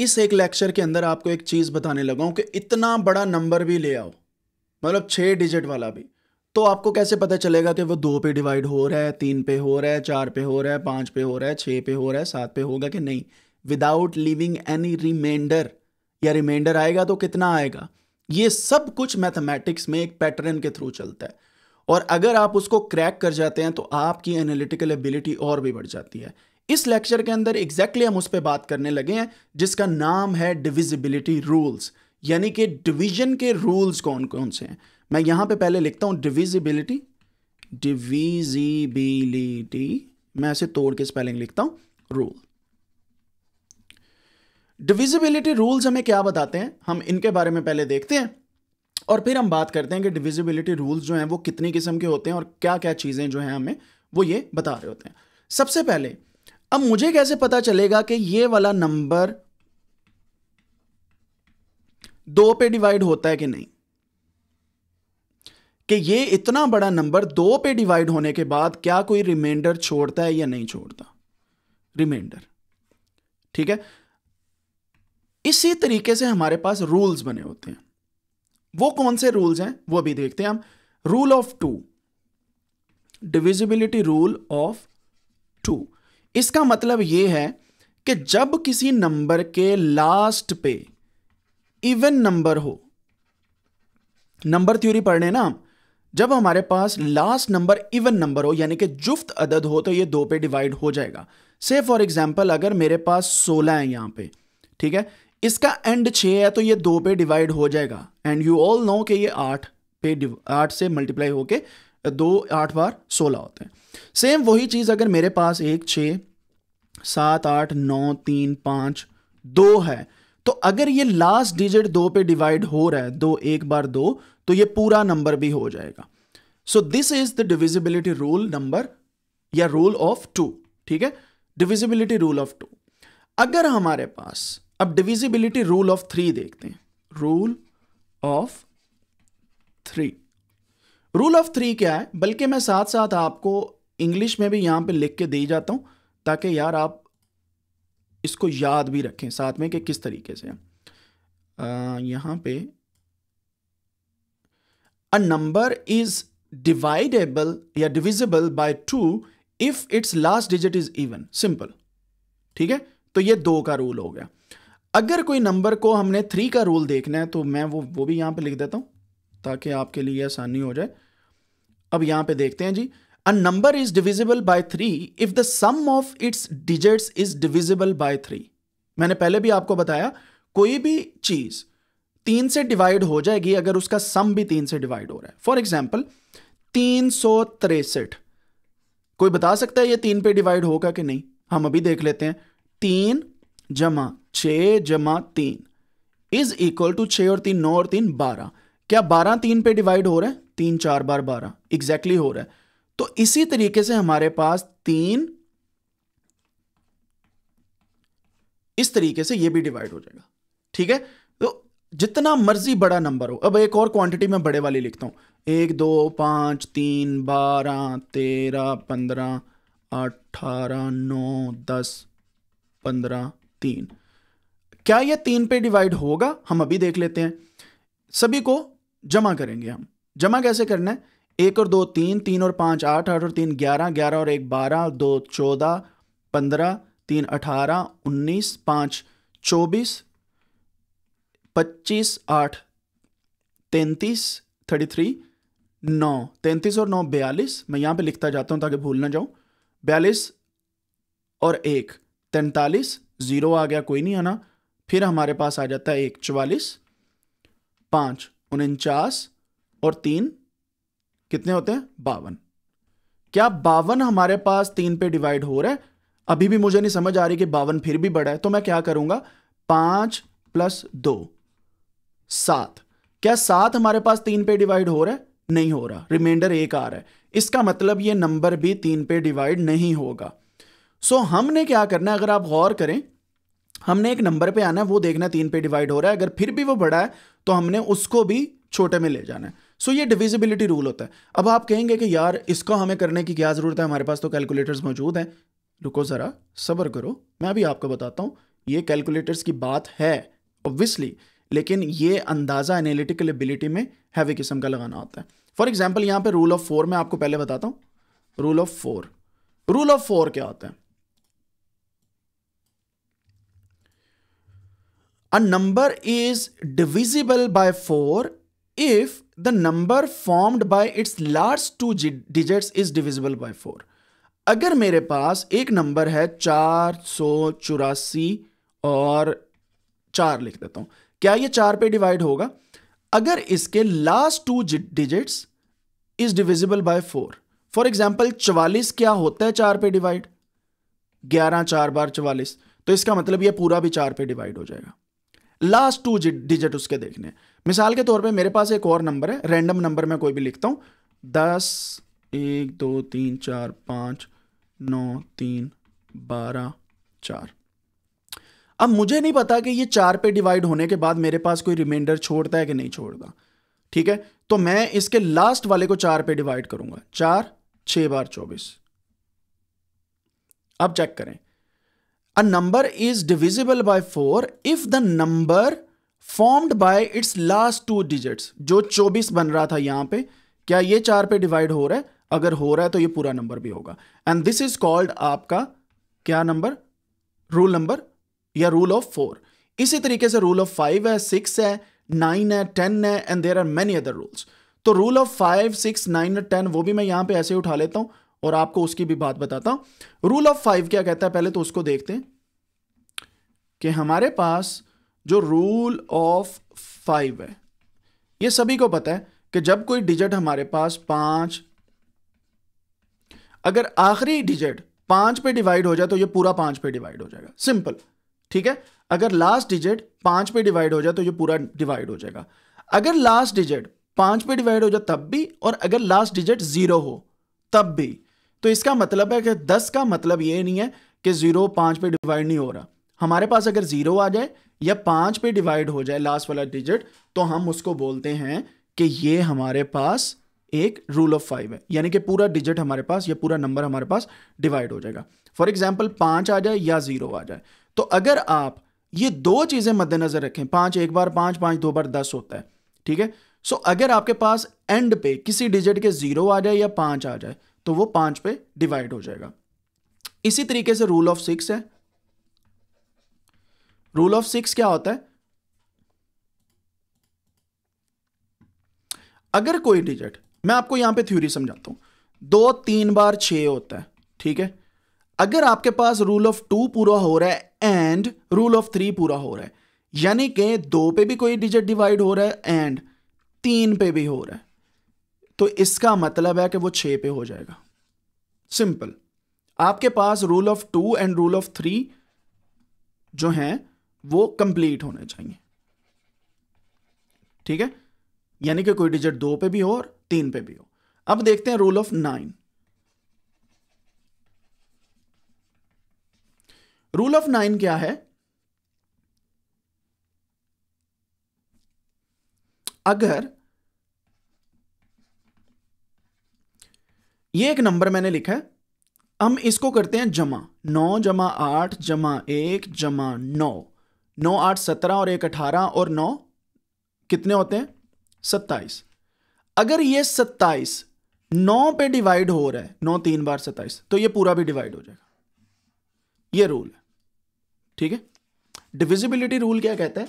इस एक लेक्चर के अंदर आपको एक चीज़ बताने लगा हूं कि इतना बड़ा नंबर भी ले आओ मतलब छह डिजिट वाला भी तो आपको कैसे पता चलेगा कि वो दो पे डिवाइड हो रहा है तीन पे हो रहा है चार पे हो रहा है पांच पे हो रहा है छह पे हो रहा है सात पे होगा कि नहीं विदाउट लिविंग एनी रिमाइंडर या रिमाइंडर आएगा तो कितना आएगा ये सब कुछ मैथमेटिक्स में एक पैटर्न के थ्रू चलता है और अगर आप उसको क्रैक कर जाते हैं तो आपकी एनालिटिकल एबिलिटी और भी बढ़ जाती है इस लेक्चर के अंदर एग्जैक्टली exactly हम उस पर बात करने लगे हैं जिसका नाम है डिविजिबिलिटी रूल्स यानी कि डिवीजन के रूल्स कौन कौन से हैं मैं यहां पे पहले लिखता हूं डिविजिबिलिटी डिविजिबिलिटी मैं ऐसे तोड़ के स्पेलिंग लिखता हूं रूल डिविजिबिलिटी रूल्स हमें क्या बताते हैं हम इनके बारे में पहले देखते हैं और फिर हम बात करते हैं कि डिविजिबिलिटी रूल्स जो हैं वो कितनी किस्म के होते हैं और क्या क्या चीज़ें जो हैं हमें वो ये बता रहे होते हैं सबसे पहले अब मुझे कैसे पता चलेगा कि ये वाला नंबर दो पे डिवाइड होता है कि नहीं कि ये इतना बड़ा नंबर दो पे डिवाइड होने के बाद क्या कोई रिमाइंडर छोड़ता है या नहीं छोड़ता रिमाइंडर ठीक है इसी तरीके से हमारे पास रूल्स बने होते हैं वो कौन से रूल्स हैं वो अभी देखते हैं हम rule of two divisibility rule of two इसका मतलब ये है कि जब किसी नंबर के लास्ट पे इवन नंबर हो नंबर थ्योरी पढ़ने ना जब हमारे पास लास्ट नंबर इवन नंबर हो यानी कि जुफ्त अदद हो तो ये दो पे डिवाइड हो जाएगा से फॉर एग्जाम्पल अगर मेरे पास सोलह है यहां पे ठीक है इसका एंड छ है तो ये दो पे डिवाइड हो जाएगा एंड यू ऑल नो कि ये आठ पे आठ से मल्टीप्लाई होके दो आठ बार सोलह होते हैं सेम वही चीज़ अगर मेरे पास एक छः सात आठ नौ तीन पाँच दो है तो अगर ये लास्ट डिजिट दो पे डिवाइड हो रहा है दो एक बार दो तो ये पूरा नंबर भी हो जाएगा so this is the divisibility rule number या रूल ऑफ टू ठीक है डिविजिबिलिटी रूल ऑफ टू अगर हमारे पास अब डिविजिबिलिटी रूल ऑफ थ्री देखते हैं rule of three rule of three क्या है बल्कि मैं साथ साथ आपको इंग्लिश में भी यहां पे लिख के दे जाता हूं ताकि यार आप इसको याद भी रखें साथ में कि किस तरीके से यहाँ पे अ नंबर इज डिवाइडेबल या divisible by two if its last digit is even simple ठीक है तो ये दो का रूल हो गया अगर कोई नंबर को हमने थ्री का रूल देखना है तो मैं वो वो भी यहाँ पे लिख देता हूँ ताकि आपके लिए आसानी हो जाए अब यहाँ पे देखते हैं जी A number is divisible by 3 if the sum of its digits is divisible by 3. मैंने पहले भी आपको बताया कोई भी चीज तीन से डिवाइड हो जाएगी अगर उसका सम भी तीन से डिवाइड हो रहा है फॉर एग्जाम्पल तीन सौ तिरसठ कोई बता सकता है ये तीन पे डिवाइड होगा कि नहीं हम अभी देख लेते हैं तीन जमा छ जमा तीन इज इक्वल टू छ और तीन नौ और तीन बारह क्या बारह तीन पे डिवाइड हो रहा है तीन चार बार बारह एग्जैक्टली exactly हो रहा है तो इसी तरीके से हमारे पास तीन इस तरीके से ये भी डिवाइड हो जाएगा ठीक है तो जितना मर्जी बड़ा नंबर हो अब एक और क्वांटिटी में बड़े वाली लिखता हूं एक दो पांच तीन बारह तेरह पंद्रह अठारह नौ दस पंद्रह तीन क्या ये तीन पे डिवाइड होगा हम अभी देख लेते हैं सभी को जमा करेंगे हम जमा कैसे करना है एक और दो तीन तीन और पाँच आठ आठ और तीन ग्यारह ग्यारह और एक बारह दो चौदह पंद्रह तीन अठारह उन्नीस पाँच चौबीस पच्चीस आठ तैंतीस थर्टी थ्री नौ तैंतीस और नौ बयालीस मैं यहाँ पे लिखता जाता हूँ ताकि भूल ना जाऊँ बयालीस और एक तैंतालीस ज़ीरो आ गया कोई नहीं आना फिर हमारे पास आ जाता है एक चवालीस पाँच उनचास और तीन कितने होते हैं बावन क्या बावन हमारे पास तीन पे डिवाइड हो रहा है अभी भी मुझे नहीं समझ आ रही कि बावन फिर भी बड़ा है तो मैं क्या करूंगा पांच प्लस दो सात क्या सात हमारे पास तीन पे डिवाइड हो रहा है नहीं हो रहा रिमाइंडर एक आ रहा है इसका मतलब ये नंबर भी तीन पे डिवाइड नहीं होगा सो so, हमने क्या करना है अगर आप गौर करें हमने एक नंबर पे आना है वो देखना तीन पे डिवाइड हो रहा है अगर फिर भी वो बड़ा है तो हमने उसको भी छोटे में ले जाना है सो ये डिविजिबिलिटी रूल होता है अब आप कहेंगे कि यार इसको हमें करने की क्या ज़रूरत है हमारे पास तो कैलकुलेटर्स मौजूद हैं रुको ज़रा सब्र करो मैं अभी आपको बताता हूँ ये कैलकुलेटर्स की बात है ऑब्वियसली लेकिन ये अंदाज़ा एनालिटिकल एबिलिटी में हैवी किस्म का लगाना होता है फॉर एग्जाम्पल यहाँ पर रूल ऑफ फोर मैं आपको पहले बताता हूँ rule of four rule of four क्या होता है a number is divisible by four if the number formed by its last two digits is divisible by four अगर मेरे पास एक नंबर है चार सौ चौरासी और चार लिख देता हूं क्या ये चार पे डिवाइड होगा अगर इसके last two digits is divisible by four for example चवालीस क्या होता है चार पे डिवाइड ग्यारह चार बार चवालीस तो इसका मतलब यह पूरा भी चार पे डिवाइड हो जाएगा लास्ट टू डिजिट उसके देखने मिसाल के तौर पे मेरे पास एक और नंबर है रैंडम नंबर में कोई भी लिखता हूँ दस एक दो तीन चार पाँच नौ तीन बारह चार अब मुझे नहीं पता कि ये चार पे डिवाइड होने के बाद मेरे पास कोई रिमाइंडर छोड़ता है कि नहीं छोड़ता ठीक है तो मैं इसके लास्ट वाले को चार पे डिवाइड करूंगा चार छः बार चौबीस अब चेक करें a number is divisible by 4 if the number formed by its last two digits जो 24 बन रहा था यहां पे क्या ये चार पे डिवाइड हो रहा है अगर हो रहा है तो ये पूरा नंबर भी होगा एंड दिस इज कॉल्ड आपका क्या नंबर रूल नंबर या रूल ऑफ फोर इसी तरीके से रूल ऑफ फाइव है सिक्स है नाइन है टेन है and there are many other rules तो rule of five six nine ten वो भी मैं यहां पे ऐसे उठा लेता हूं और आपको उसकी भी बात बताता हूं रूल ऑफ फाइव क्या कहता है पहले तो उसको देखते हैं कि हमारे पास जो रूल ऑफ फाइव है ये सभी को पता है कि जब कोई डिजिट हमारे पास पांच अगर आखिरी डिजिट पांच पे डिवाइड हो जाए तो ये पूरा पांच पे डिवाइड हो जाएगा सिंपल ठीक है अगर लास्ट डिजिट पांच पे डिवाइड हो जाए तो ये पूरा डिवाइड हो जाएगा अगर लास्ट डिजिट पांच पे डिवाइड हो जाए तब भी और अगर लास्ट डिजिट ज़ीरो हो तब भी तो इसका मतलब है कि दस का मतलब ये नहीं है कि ज़ीरो पाँच पे डिवाइड नहीं हो रहा हमारे पास अगर ज़ीरो आ जाए या पाँच पे डिवाइड हो जाए लास्ट वाला डिजिट तो हम उसको बोलते हैं कि ये हमारे पास एक रूल ऑफ फाइव है यानी कि पूरा डिजिट हमारे पास या पूरा नंबर हमारे पास डिवाइड हो जाएगा फॉर एग्जाम्पल पाँच आ जाए या ज़ीरो आ जाए तो अगर आप ये दो चीज़ें मद्देनज़र रखें पाँच एक बार पाँच पाँच दो बार दस होता है ठीक है सो अगर आपके पास एंड पे किसी डिजिट के ज़ीरो आ जाए या पाँच आ जाए तो वो पांच पे डिवाइड हो जाएगा इसी तरीके से रूल ऑफ सिक्स है रूल ऑफ सिक्स क्या होता है अगर कोई डिजिट मैं आपको यहां पे थ्योरी समझाता हूं दो तीन बार छ होता है ठीक है अगर आपके पास रूल ऑफ टू पूरा हो रहा है एंड रूल ऑफ थ्री पूरा हो रहा है यानी कि दो पे भी कोई डिजिट डिवाइड हो रहा है एंड तीन पे भी हो रहा है तो इसका मतलब है कि वो छः पे हो जाएगा सिंपल आपके पास rule of two and rule of three जो हैं वो कंप्लीट होने चाहिए ठीक है यानी कि कोई डिजिट दो पे भी हो और तीन पे भी हो अब देखते हैं rule of nine rule of nine क्या है अगर ये एक नंबर मैंने लिखा है हम इसको करते हैं जमा नौ जमा आठ जमा एक जमा नौ नौ आठ सत्रह और एक अठारह और नौ कितने होते हैं सत्ताईस अगर ये सत्ताईस नौ पे डिवाइड हो रहा है नौ तीन बार सत्ताईस तो ये पूरा भी डिवाइड हो जाएगा ये रूल है ठीक है डिविजिबिलिटी रूल क्या कहता है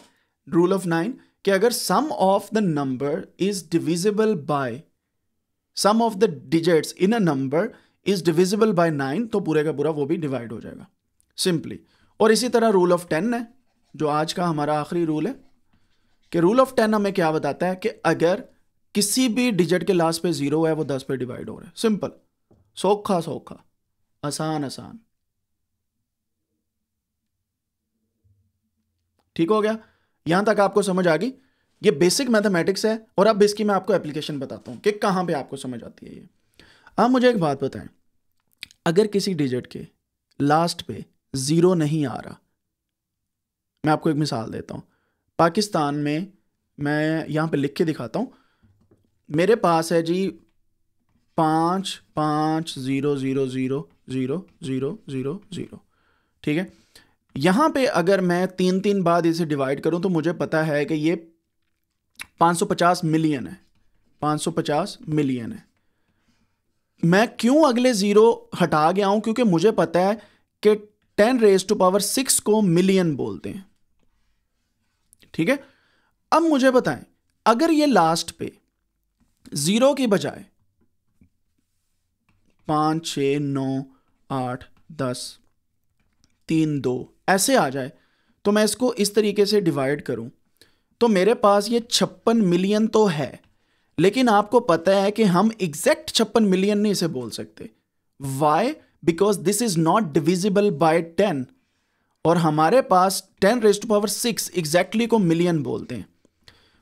रूल ऑफ नाइन कि अगर sum of the number is divisible by sum of the digits in a number is divisible by nine तो पूरे का पूरा वो भी डिवाइड हो जाएगा सिंपली और इसी तरह रूल ऑफ टेन है जो आज का हमारा आखिरी रूल है कि रूल ऑफ टेन हमें क्या बताता है कि अगर किसी भी डिजिट के लास्ट पे जीरो है वो दस पे डिवाइड हो रहा है सिंपल सौखा सौखा आसान आसान ठीक हो गया यहां तक आपको समझ आ गई ये बेसिक मैथमेटिक्स है और अब इसकी मैं आपको एप्लीकेशन बताता हूँ कि कहाँ पे आपको समझ आती है ये आप मुझे एक बात बताएं अगर किसी डिजिट के लास्ट पे ज़ीरो नहीं आ रहा मैं आपको एक मिसाल देता हूँ पाकिस्तान में मैं यहाँ पे लिख के दिखाता हूँ मेरे पास है जी पाँच पाँच zero zero zero zero zero zero zero ठीक है यहाँ पे अगर मैं तीन तीन बाद इसे डिवाइड करूँ तो मुझे पता है कि ये 550 मिलियन है 550 मिलियन है मैं क्यों अगले ज़ीरो हटा गया हूं क्योंकि मुझे पता है कि 10 रेस टू पावर 6 को मिलियन बोलते हैं ठीक है अब मुझे बताएं अगर ये लास्ट पे ज़ीरो की बजाय पांच छ नौ आठ दस तीन दो ऐसे आ जाए तो मैं इसको इस तरीके से डिवाइड करूं तो मेरे पास ये छप्पन मिलियन तो है लेकिन आपको पता है कि हम एग्जैक्ट छप्पन मिलियन नहीं इसे बोल सकते why because this is not divisible by ten और हमारे पास ten raised power six exactly को मिलियन बोलते हैं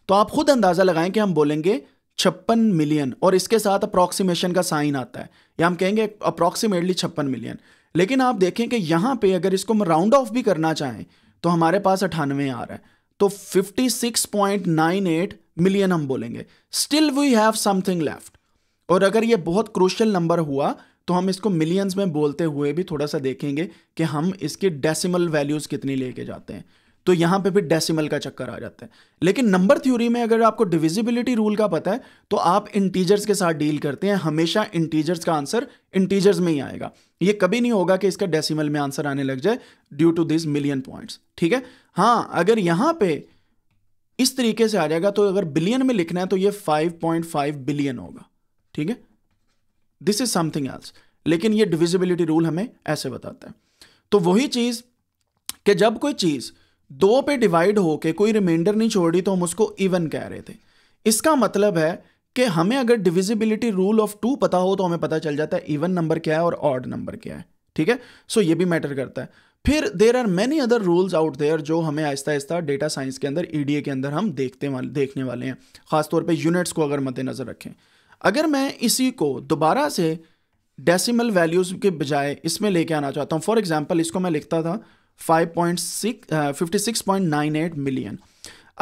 तो आप खुद अंदाज़ा लगाएं कि हम बोलेंगे छप्पन मिलियन और इसके साथ अप्रॉक्सीमेशन का साइन आता है या हम कहेंगे अप्रॉक्सीमेटली छप्पन मिलियन लेकिन आप देखें कि यहां पे अगर इसको हम राउंड ऑफ भी करना चाहें तो हमारे पास अठानवे आ रहा है तो 56.98 मिलियन हम बोलेंगे still we have something left और अगर ये बहुत क्रूशल नंबर हुआ तो हम इसको मिलियंस में बोलते हुए भी थोड़ा सा देखेंगे कि हम इसके डेसिमल वैल्यूज़ कितनी लेके जाते हैं तो यहां पे भी डेसिमल का चक्कर आ जाता है लेकिन नंबर थ्योरी में अगर आपको डिविजिबिलिटी रूल का पता है तो आप इंटीजर्स के साथ डील करते हैं हमेशा इंटीजर्स का आंसर इंटीजर्स में ही आएगा ये कभी नहीं होगा कि इसका डेसिमल में आंसर आने लग जाए due to this million points ठीक है हाँ अगर यहाँ पे इस तरीके से आ जाएगा तो अगर बिलियन में लिखना है तो ये 5.5 बिलियन होगा ठीक है दिस इज समथिंग एल्स लेकिन ये डिविजिबिलिटी रूल हमें ऐसे बताता है तो वही चीज़ कि जब कोई चीज़ दो पे डिवाइड होके कोई रिमाइंडर नहीं छोड़ रही तो हम उसको इवन कह रहे थे इसका मतलब है कि हमें अगर डिविजिबिलिटी रूल ऑफ टू पता हो तो हमें पता चल जाता है इवन नंबर क्या है और ऑड नंबर क्या है ठीक है सो so, ये भी मैटर करता है फिर there are many other rules out there जो हमें आहिस्ता आहिस्ता डेटा साइंस के अंदर ई के अंदर हम देखते वाले देखने वाले हैं ख़ासतौर पर यूनिट्स को अगर मद्देनज़र रखें अगर मैं इसी को दोबारा से डेसिमल वैल्यूज़ के बजाय इसमें लेके आना चाहता हूँ फॉर एग्जाम्पल इसको मैं लिखता था five point six fifty six point nine eight million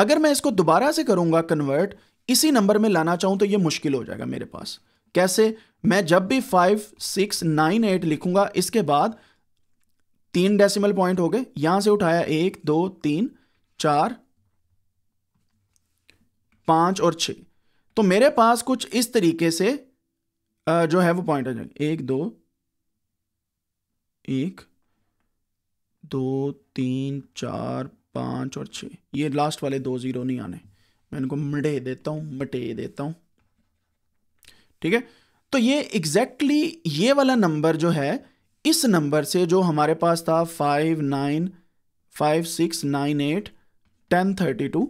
अगर मैं इसको दोबारा से करूँगा कन्वर्ट इसी नंबर में लाना चाहूँ तो ये मुश्किल हो जाएगा मेरे पास कैसे मैं जब भी फाइव सिक्स नाइन एट लिखूंगा इसके बाद तीन डेसिमल पॉइंट हो गए यहां से उठाया एक दो तीन चार पांच और छ तो मेरे पास कुछ इस तरीके से जो है वो पॉइंट आ जाएंगे एक दो एक दो तीन चार पांच और छ ये लास्ट वाले दो ज़ीरो नहीं आने मैं इनको मटे देता हूं मटे देता हूं ठीक है तो ये एग्जैक्टली exactly ये वाला नंबर जो है इस नंबर से जो हमारे पास था five nine five six nine eight ten thirty two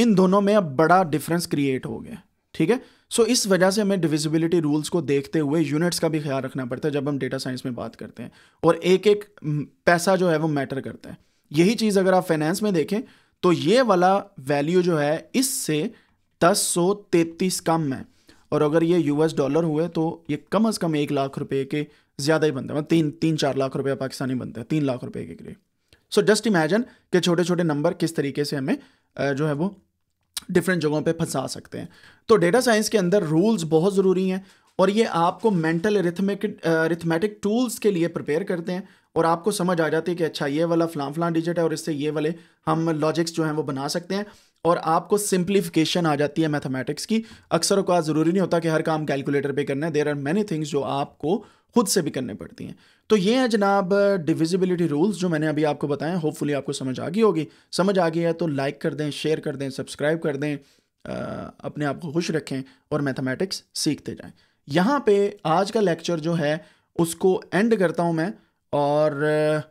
इन दोनों में अब बड़ा डिफरेंस क्रिएट हो गया ठीक है सो so, इस वजह से हमें डिविजिबिलिटी रूल्स को देखते हुए यूनिट्स का भी ख्याल रखना पड़ता है जब हम डेटा साइंस में बात करते हैं और एक एक पैसा जो है वो मैटर करता है यही चीज़ अगर आप फाइनेंस में देखें तो ये वाला वैल्यू जो है इससे दस सौ तैंतीस कम है और अगर ये यूएस डॉलर हुए तो ये कम अज़ कम एक लाख रुपए के ज़्यादा ही बनता है मतलब तीन तीन चार लाख रुपया पाकिस्तानी बनते हैं तीन लाख रुपये के करीब सो जस्ट इमेजन कि छोटे छोटे नंबर किस तरीके से हमें जो है वो डिफरेंट जगहों पे फंसा सकते हैं तो डेटा साइंस के अंदर रूल्स बहुत ज़रूरी हैं और ये आपको मेंटल रिथमेटिक रिथमेटिक टूल्स के लिए प्रिपेयर करते हैं और आपको समझ आ जाती है कि अच्छा ये वाला फ्लां फ्लां डिजिट है और इससे ये वाले हम लॉजिक्स जो हैं वो बना सकते हैं और आपको सिंप्लीफिकेशन आ जाती है मैथमेटिक्स की अक्सर अवकात ज़रूरी नहीं होता कि हर काम कैलकुलेटर पे करना है देर आर मैनी थिंग्स जो आपको खुद से भी करने पड़ती हैं तो ये हैं जनाब डिविजिबिलिटी रूल्स जो मैंने अभी आपको बताएं होपफुली आपको समझ आ गई होगी समझ आ गई है तो लाइक कर दें शेयर कर दें सब्सक्राइब कर दें आ, अपने आप को खुश रखें और मैथमेटिक्स सीखते जाएं यहाँ पे आज का लेक्चर जो है उसको एंड करता हूँ मैं और